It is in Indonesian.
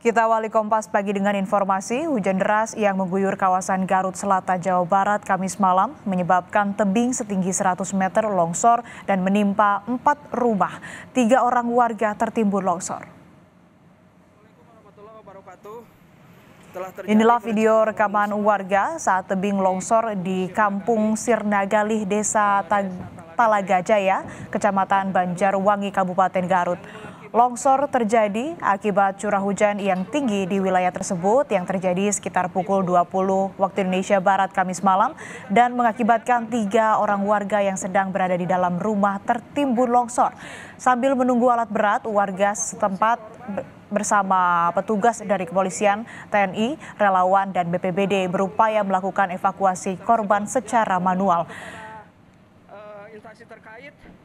Kita awali Kompas pagi dengan informasi hujan deras yang mengguyur kawasan Garut Selatan Jawa Barat Kamis malam menyebabkan tebing setinggi 100 meter longsor dan menimpa empat rumah. Tiga orang warga tertimbun longsor. Inilah video rekaman warga saat tebing longsor di kampung Sirnagalih, Desa Talaga Jaya, Kecamatan Banjarwangi, Kabupaten Garut. Longsor terjadi akibat curah hujan yang tinggi di wilayah tersebut yang terjadi sekitar pukul 20 waktu Indonesia Barat Kamis malam dan mengakibatkan tiga orang warga yang sedang berada di dalam rumah tertimbun longsor. Sambil menunggu alat berat, warga setempat bersama petugas dari kepolisian, TNI, relawan, dan BPBD berupaya melakukan evakuasi korban secara manual. Eh,